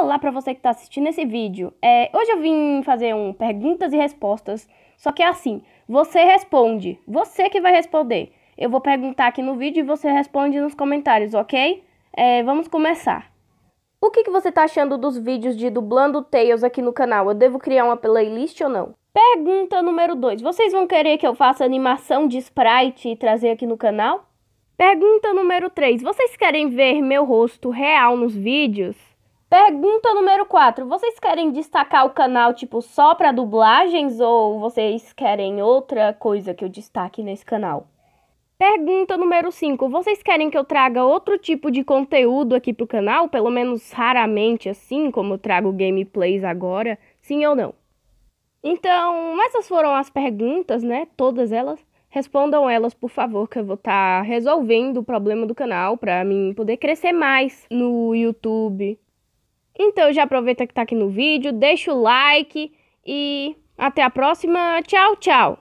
Olá para você que está assistindo esse vídeo. É, hoje eu vim fazer um perguntas e respostas, só que é assim, você responde, você que vai responder. Eu vou perguntar aqui no vídeo e você responde nos comentários, ok? É, vamos começar. O que, que você está achando dos vídeos de dublando Tails aqui no canal? Eu devo criar uma playlist ou não? Pergunta número 2. Vocês vão querer que eu faça animação de sprite e trazer aqui no canal? Pergunta número 3. Vocês querem ver meu rosto real nos vídeos? Pergunta número 4. Vocês querem destacar o canal, tipo, só para dublagens ou vocês querem outra coisa que eu destaque nesse canal? Pergunta número 5. Vocês querem que eu traga outro tipo de conteúdo aqui pro canal? Pelo menos raramente, assim como eu trago gameplays agora? Sim ou não? Então, essas foram as perguntas, né? Todas elas. Respondam elas, por favor, que eu vou estar tá resolvendo o problema do canal para mim poder crescer mais no YouTube, então já aproveita que tá aqui no vídeo, deixa o like e até a próxima. Tchau, tchau!